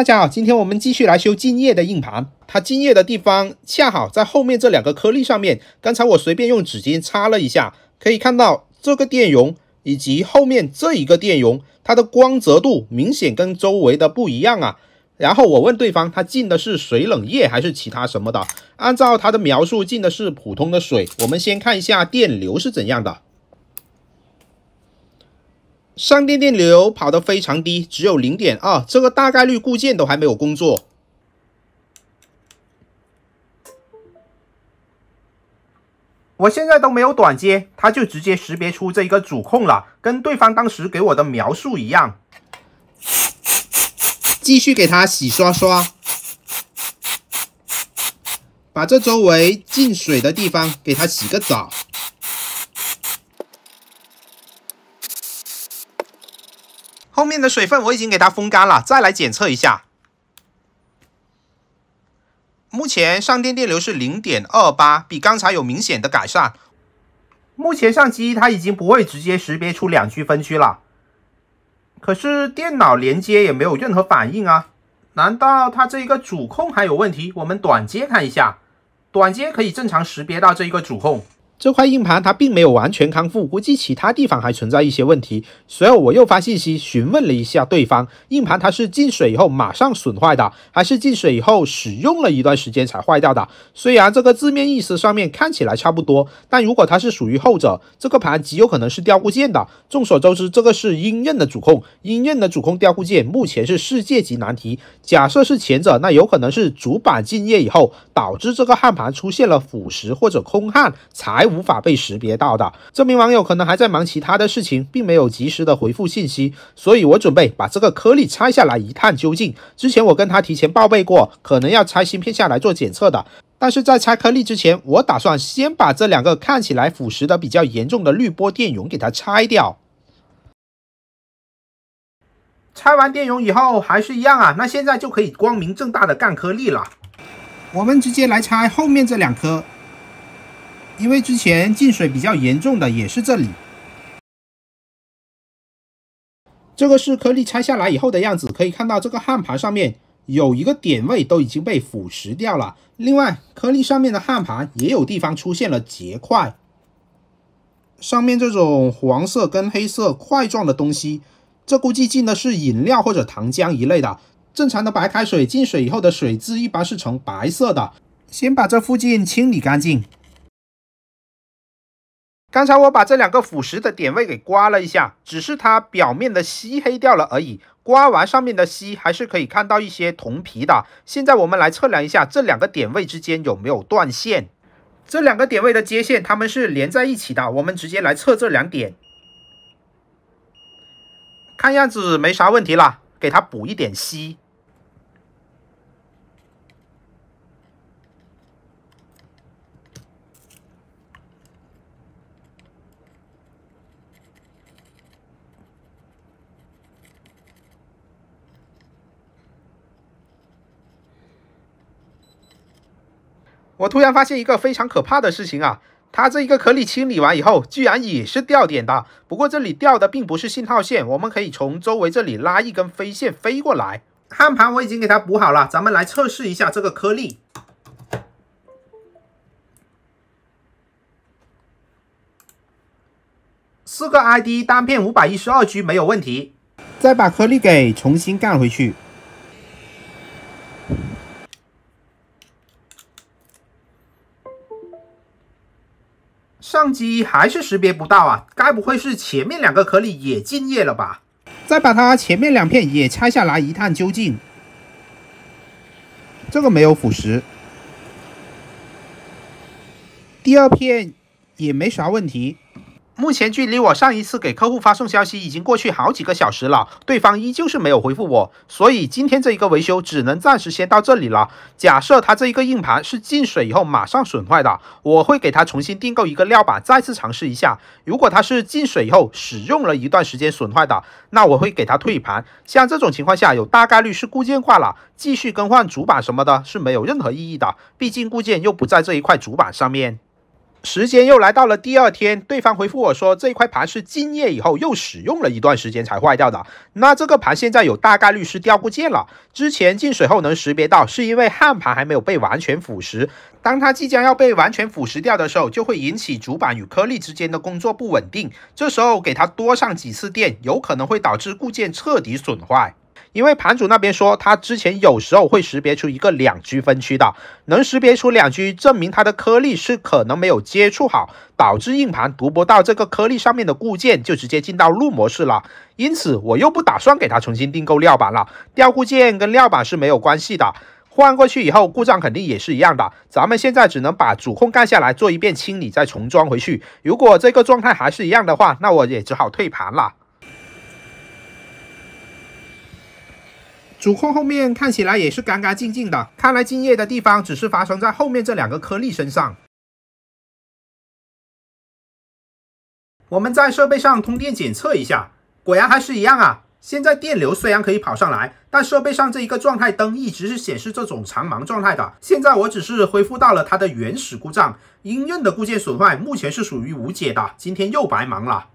大家好，今天我们继续来修进液的硬盘，它进液的地方恰好在后面这两个颗粒上面。刚才我随便用纸巾擦了一下，可以看到这个电容以及后面这一个电容，它的光泽度明显跟周围的不一样啊。然后我问对方，他进的是水冷液还是其他什么的？按照他的描述，进的是普通的水。我们先看一下电流是怎样的。上电电流跑得非常低，只有零点二，这个大概率固件都还没有工作。我现在都没有短接，它就直接识别出这一个主控了，跟对方当时给我的描述一样。继续给它洗刷刷，把这周围进水的地方给它洗个澡。后面的水分我已经给它风干了，再来检测一下。目前上电电流是零点二八，比刚才有明显的改善。目前相机它已经不会直接识别出两区分区了，可是电脑连接也没有任何反应啊？难道它这一个主控还有问题？我们短接看一下，短接可以正常识别到这一个主控。这块硬盘它并没有完全康复，估计其他地方还存在一些问题。随后我又发信息询问了一下对方，硬盘它是进水以后马上损坏的，还是进水以后使用了一段时间才坏掉的？虽然这个字面意思上面看起来差不多，但如果它是属于后者，这个盘极有可能是掉固件的。众所周知，这个是英韧的主控，英韧的主控掉固件目前是世界级难题。假设是前者，那有可能是主板进液以后导致这个焊盘出现了腐蚀或者空焊才。无法被识别到的这名网友可能还在忙其他的事情，并没有及时的回复信息，所以我准备把这个颗粒拆下来一探究竟。之前我跟他提前报备过，可能要拆芯片下来做检测的。但是在拆颗粒之前，我打算先把这两个看起来腐蚀的比较严重的滤波电容给它拆掉。拆完电容以后还是一样啊，那现在就可以光明正大的干颗粒了。我们直接来拆后面这两颗。因为之前进水比较严重的也是这里，这个是颗粒拆下来以后的样子，可以看到这个焊盘上面有一个点位都已经被腐蚀掉了，另外颗粒上面的焊盘也有地方出现了结块，上面这种黄色跟黑色块状的东西，这估计进的是饮料或者糖浆一类的，正常的白开水进水以后的水质一般是呈白色的，先把这附近清理干净。刚才我把这两个腐蚀的点位给刮了一下，只是它表面的锡黑掉了而已。刮完上面的锡，还是可以看到一些铜皮的。现在我们来测量一下这两个点位之间有没有断线。这两个点位的接线，它们是连在一起的。我们直接来测这两点，看样子没啥问题了。给它补一点锡。我突然发现一个非常可怕的事情啊！它这一个颗粒清理完以后，居然也是掉点的。不过这里掉的并不是信号线，我们可以从周围这里拉一根飞线飞过来。焊盘我已经给它补好了，咱们来测试一下这个颗粒。四个 ID 单片五百一十二 G 没有问题。再把颗粒给重新干回去。上机还是识别不到啊，该不会是前面两个颗粒也进液了吧？再把它前面两片也拆下来一探究竟，这个没有腐蚀，第二片也没啥问题。目前距离我上一次给客户发送消息已经过去好几个小时了，对方依旧是没有回复我，所以今天这一个维修只能暂时先到这里了。假设他这一个硬盘是进水以后马上损坏的，我会给他重新订购一个料板，再次尝试一下。如果他是进水以后使用了一段时间损坏的，那我会给他退盘。像这种情况下，有大概率是固件坏了，继续更换主板什么的是没有任何意义的，毕竟固件又不在这一块主板上面。时间又来到了第二天，对方回复我说，这一块盘是进液以后又使用了一段时间才坏掉的。那这个盘现在有大概率是掉部件了。之前进水后能识别到，是因为焊盘还没有被完全腐蚀。当它即将要被完全腐蚀掉的时候，就会引起主板与颗粒之间的工作不稳定。这时候给它多上几次电，有可能会导致固件彻底损坏。因为盘主那边说，他之前有时候会识别出一个两居分区的，能识别出两居，证明它的颗粒是可能没有接触好，导致硬盘读不到这个颗粒上面的固件，就直接进到路模式了。因此，我又不打算给他重新订购料板了，掉固件跟料板是没有关系的。换过去以后，故障肯定也是一样的。咱们现在只能把主控干下来，做一遍清理，再重装回去。如果这个状态还是一样的话，那我也只好退盘了。主控后面看起来也是干干净净的，看来进液的地方只是发生在后面这两个颗粒身上。我们在设备上通电检测一下，果然还是一样啊。现在电流虽然可以跑上来，但设备上这一个状态灯一直是显示这种长盲状态的。现在我只是恢复到了它的原始故障，英韧的固件损坏目前是属于无解的，今天又白忙了。